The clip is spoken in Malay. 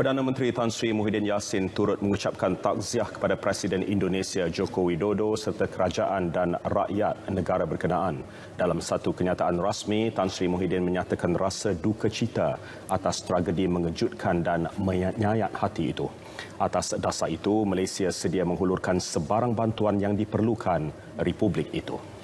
Perdana Menteri Tan Sri Muhyiddin Yassin turut mengucapkan takziah kepada Presiden Indonesia Joko Widodo serta kerajaan dan rakyat negara berkenaan. Dalam satu kenyataan rasmi, Tan Sri Muhyiddin menyatakan rasa duka cita atas tragedi mengejutkan dan menyayat hati itu. Atas dasar itu, Malaysia sedia menghulurkan sebarang bantuan yang diperlukan Republik itu.